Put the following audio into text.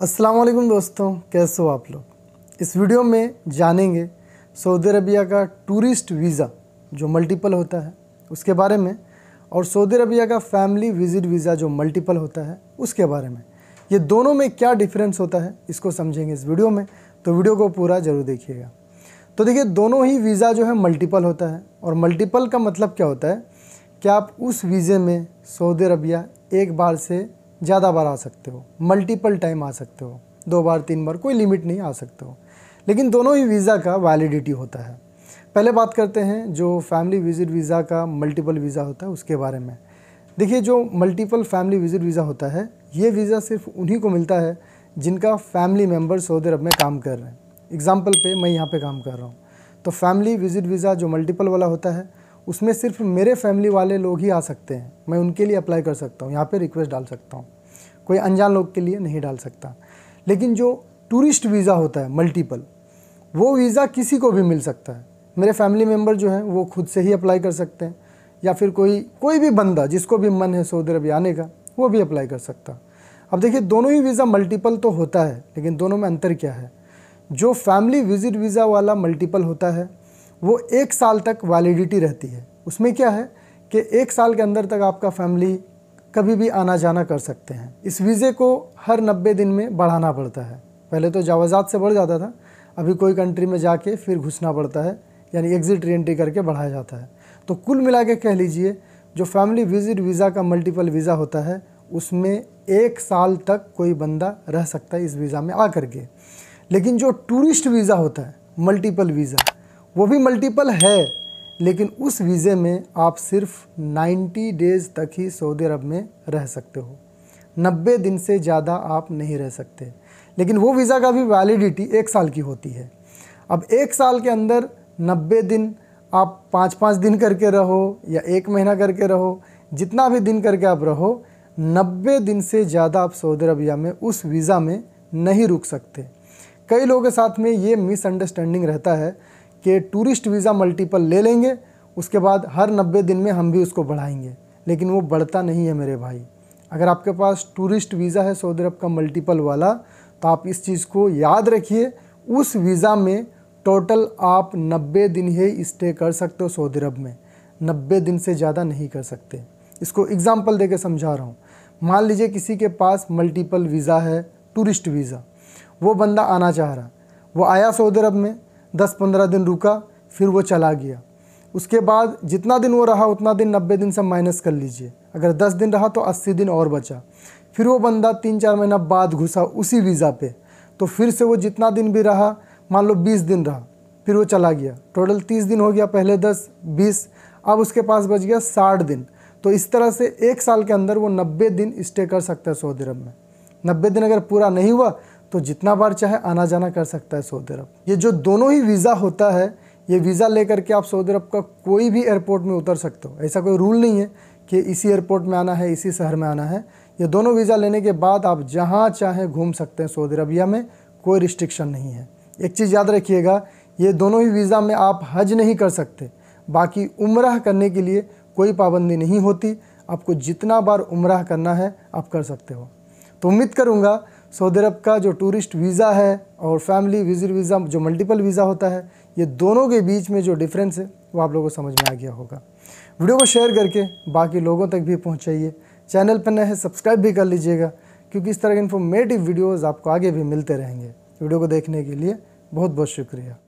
वालेकुम दोस्तों कैसे हो आप लोग इस वीडियो में जानेंगे सऊदी अरबिया का टूरिस्ट वीज़ा जो मल्टीपल होता है उसके बारे में और सऊदी अरबिया का फैमिली विजिट वीज़ा जो मल्टीपल होता है उसके बारे में ये दोनों में क्या डिफरेंस होता है इसको समझेंगे इस वीडियो में तो वीडियो को पूरा ज़रूर देखिएगा तो देखिए दोनों ही वीज़ा जो है मल्टीपल होता है और मल्टीपल का मतलब क्या होता है कि आप उस वीज़े में सऊदी अरबिया एक बार से ज़्यादा बार आ सकते हो मल्टीपल टाइम आ सकते हो दो बार तीन बार कोई लिमिट नहीं आ सकते हो लेकिन दोनों ही वीज़ा का वैलिडिटी होता है पहले बात करते हैं जो फैमिली विजिट वीज़ा का मल्टीपल वीज़ा होता है उसके बारे में देखिए जो मल्टीपल फैमिली विजिट वीज़ा होता है ये वीज़ा सिर्फ उन्हीं को मिलता है जिनका फैमिली मेम्बर सऊदी अरब में काम कर रहे हैं एग्ज़ाम्पल पे मैं यहाँ पे काम कर रहा हूँ तो फैमिली विजिट वीज़ा जो मल्टीपल वाला होता है उसमें सिर्फ मेरे फैमिली वाले लोग ही आ सकते हैं मैं उनके लिए अप्लाई कर सकता हूँ यहाँ पर रिक्वेस्ट डाल सकता हूँ कोई अनजान लोग के लिए नहीं डाल सकता लेकिन जो टूरिस्ट वीज़ा होता है मल्टीपल वो वीज़ा किसी को भी मिल सकता है मेरे फैमिली मेम्बर जो हैं वो खुद से ही अप्लाई कर सकते हैं या फिर कोई कोई भी बंदा जिसको भी मन है सऊदी अरब आने का वो भी अप्लाई कर सकता अब देखिए दोनों ही वीज़ा मल्टीपल तो होता है लेकिन दोनों में अंतर क्या है जो फैमिली विजिट वीज़ा वाला मल्टीपल होता है वो एक साल तक वैलिडिटी रहती है उसमें क्या है कि एक साल के अंदर तक आपका फैमिली कभी भी आना जाना कर सकते हैं इस वीज़े को हर नब्बे दिन में बढ़ाना पड़ता है पहले तो जावाजात से बढ़ जाता था अभी कोई कंट्री में जाके फिर घुसना पड़ता है यानी एग्ज़िट री एंट्री करके बढ़ाया जाता है तो कुल मिला के कह लीजिए जो फैमिली विजिट वीज़ा का मल्टीपल वीज़ा होता है उसमें एक साल तक कोई बंदा रह सकता है इस वीज़ा में आ करके लेकिन जो टूरिस्ट वीज़ा होता है मल्टीपल वीज़ा वो भी मल्टीपल है लेकिन उस वीज़े में आप सिर्फ 90 डेज़ तक ही सऊदी अरब में रह सकते हो 90 दिन से ज़्यादा आप नहीं रह सकते लेकिन वो वीज़ा का भी वैलिडिटी एक साल की होती है अब एक साल के अंदर 90 दिन आप पाँच पाँच दिन करके रहो या एक महीना करके रहो जितना भी दिन करके आप रहो 90 दिन से ज़्यादा आप सऊदी अरबिया में उस वीज़ा में नहीं रुक सकते कई लोगों के साथ में ये मिसअंडरस्टैंडिंग रहता है कि टूरिस्ट वीज़ा मल्टीपल ले लेंगे उसके बाद हर नब्बे दिन में हम भी उसको बढ़ाएंगे लेकिन वो बढ़ता नहीं है मेरे भाई अगर आपके पास टूरिस्ट वीज़ा है सऊदी अरब का मल्टीपल वाला तो आप इस चीज़ को याद रखिए उस वीज़ा में टोटल आप 90 दिन ही स्टे कर सकते हो सऊदी अरब में 90 दिन से ज़्यादा नहीं कर सकते इसको एग्ज़ाम्पल दे समझा रहा हूँ मान लीजिए किसी के पास मल्टीपल वीज़ा है टूरिस्ट वीज़ा वो बंदा आना चाह रहा वो आया सऊदी अरब में दस पंद्रह दिन रुका फिर वो चला गया उसके बाद जितना दिन वो रहा उतना दिन नब्बे दिन से माइनस कर लीजिए अगर दस दिन रहा तो अस्सी दिन और बचा फिर वो बंदा तीन चार महीना बाद घुसा उसी वीज़ा पे तो फिर से वो जितना दिन भी रहा मान लो बीस दिन रहा फिर वो चला गया टोटल तीस दिन हो गया पहले दस बीस अब उसके पास बच गया साठ दिन तो इस तरह से एक साल के अंदर वो नब्बे दिन स्टे कर सकता है सऊदी अरब में नब्बे दिन अगर पूरा नहीं हुआ तो जितना बार चाहे आना जाना कर सकता है सऊदी अरब ये जो दोनों ही वीज़ा होता है ये वीज़ा लेकर के आप सऊदी अरब का कोई भी एयरपोर्ट में उतर सकते हो ऐसा कोई रूल नहीं है कि इसी एयरपोर्ट में आना है इसी शहर में आना है ये दोनों वीज़ा लेने के बाद आप जहाँ चाहें घूम सकते हैं सऊदी अरबिया में कोई रिस्ट्रिक्शन नहीं है एक चीज़ याद रखिएगा ये दोनों ही वीज़ा में आप हज नहीं कर सकते बाकी उम्र करने के लिए कोई पाबंदी नहीं होती आपको जितना बार उम्र करना है आप कर सकते हो तो उम्मीद करूँगा सऊदी अरब का जो टूरिस्ट वीज़ा है और फैमिली विजिट वीज़ा जो मल्टीपल वीज़ा होता है ये दोनों के बीच में जो डिफरेंस है वो आप लोगों को समझ में आ गया होगा वीडियो को शेयर करके बाकी लोगों तक भी पहुँचाइए चैनल पर नए हैं सब्सक्राइब भी कर लीजिएगा क्योंकि इस तरह के इन्फॉर्मेटिव वीडियोज़ आपको आगे भी मिलते रहेंगे वीडियो को देखने के लिए बहुत बहुत शुक्रिया